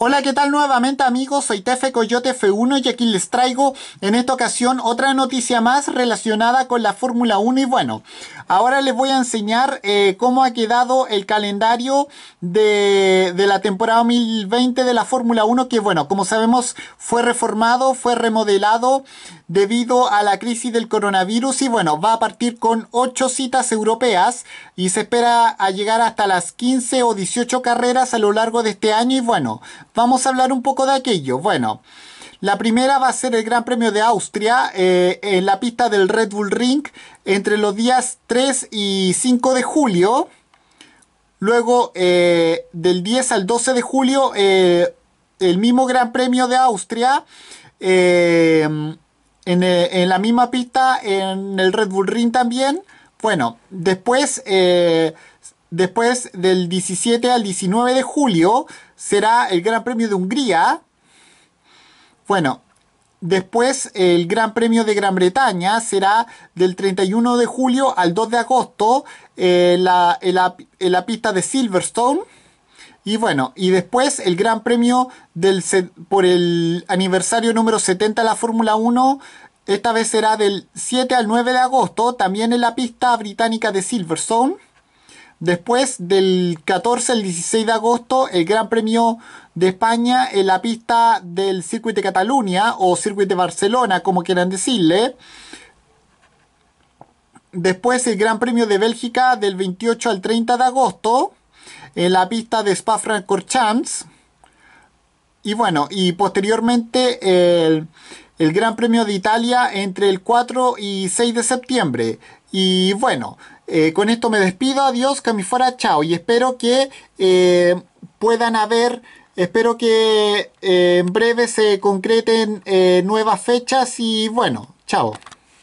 Hola, ¿qué tal nuevamente amigos? Soy Tefe Coyote F1 y aquí les traigo en esta ocasión otra noticia más relacionada con la Fórmula 1 y bueno, ahora les voy a enseñar eh, cómo ha quedado el calendario de, de la temporada 2020 de la Fórmula 1 que bueno, como sabemos fue reformado, fue remodelado debido a la crisis del coronavirus y bueno, va a partir con 8 citas europeas y se espera a llegar hasta las 15 o 18 carreras a lo largo de este año y bueno, Vamos a hablar un poco de aquello. Bueno, la primera va a ser el Gran Premio de Austria eh, en la pista del Red Bull Ring entre los días 3 y 5 de julio. Luego, eh, del 10 al 12 de julio, eh, el mismo Gran Premio de Austria. en, la misma pista, en el Red Bull Ring también. Bueno, después Después del 17 al 19 de julio será el Gran Premio de Hungría. Bueno, después el Gran Premio de Gran Bretaña será del 31 de julio al 2 de agosto en, eh, la, pista de Silverstone. Y bueno, y después el Gran Premio del, por el aniversario número 70 de la Fórmula 1. Esta vez será del 7 al 9 de agosto, también en la pista británica de Silverstone. Después del 14 al 16 de agosto, el Gran Premio de España en la pista del Circuit de Cataluña o Circuit de Barcelona, como quieran decirle. Después el Gran Premio de Bélgica del 28 al 30 de agosto en la pista de Spa-Francorchamps. Y bueno, y posteriormente el el Gran Premio de Italia entre el 4 y 6 de septiembre, y bueno, eh, con esto me despido, adiós, fuera, chao. Y espero que eh, puedan haber, espero que eh, en breve se concreten nuevas fechas y bueno, chao.